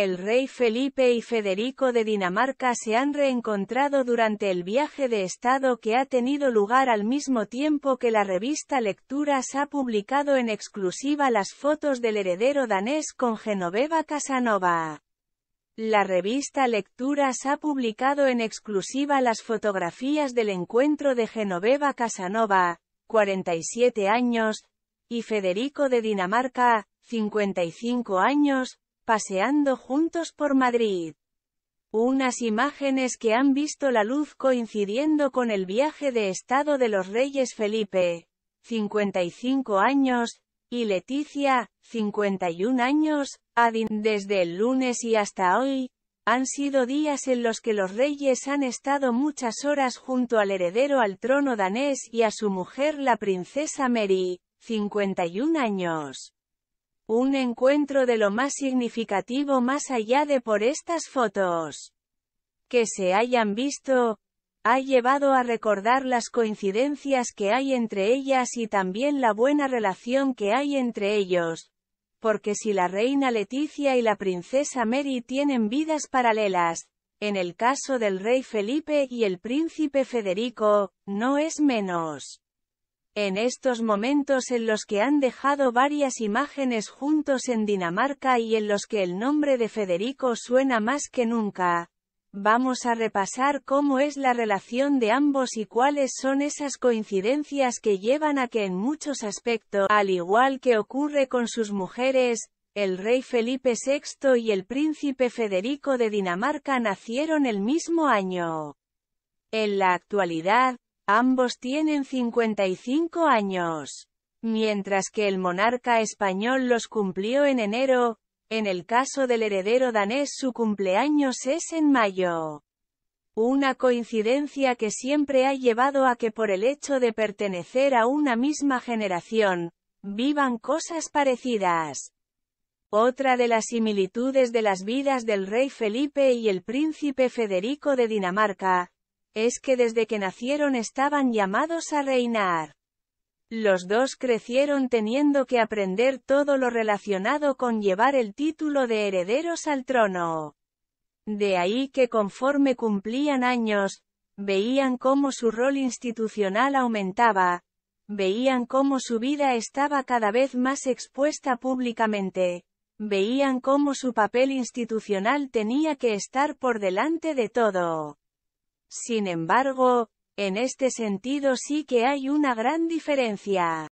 El rey Felipe y Federico de Dinamarca se han reencontrado durante el viaje de Estado que ha tenido lugar al mismo tiempo que la revista Lecturas ha publicado en exclusiva las fotos del heredero danés con Genoveva Casanova. La revista Lecturas ha publicado en exclusiva las fotografías del encuentro de Genoveva Casanova, 47 años, y Federico de Dinamarca, 55 años, paseando juntos por Madrid. Unas imágenes que han visto la luz coincidiendo con el viaje de estado de los reyes Felipe, 55 años, y Leticia, 51 años, Adin. Desde el lunes y hasta hoy, han sido días en los que los reyes han estado muchas horas junto al heredero al trono danés y a su mujer la princesa Mary, 51 años. Un encuentro de lo más significativo más allá de por estas fotos que se hayan visto, ha llevado a recordar las coincidencias que hay entre ellas y también la buena relación que hay entre ellos. Porque si la reina Leticia y la princesa Mary tienen vidas paralelas, en el caso del rey Felipe y el príncipe Federico, no es menos en estos momentos en los que han dejado varias imágenes juntos en Dinamarca y en los que el nombre de Federico suena más que nunca. Vamos a repasar cómo es la relación de ambos y cuáles son esas coincidencias que llevan a que en muchos aspectos, al igual que ocurre con sus mujeres, el rey Felipe VI y el príncipe Federico de Dinamarca nacieron el mismo año. En la actualidad, Ambos tienen 55 años. Mientras que el monarca español los cumplió en enero, en el caso del heredero danés su cumpleaños es en mayo. Una coincidencia que siempre ha llevado a que por el hecho de pertenecer a una misma generación, vivan cosas parecidas. Otra de las similitudes de las vidas del rey Felipe y el príncipe Federico de Dinamarca, es que desde que nacieron estaban llamados a reinar. Los dos crecieron teniendo que aprender todo lo relacionado con llevar el título de herederos al trono. De ahí que conforme cumplían años, veían cómo su rol institucional aumentaba, veían cómo su vida estaba cada vez más expuesta públicamente, veían cómo su papel institucional tenía que estar por delante de todo. Sin embargo, en este sentido sí que hay una gran diferencia.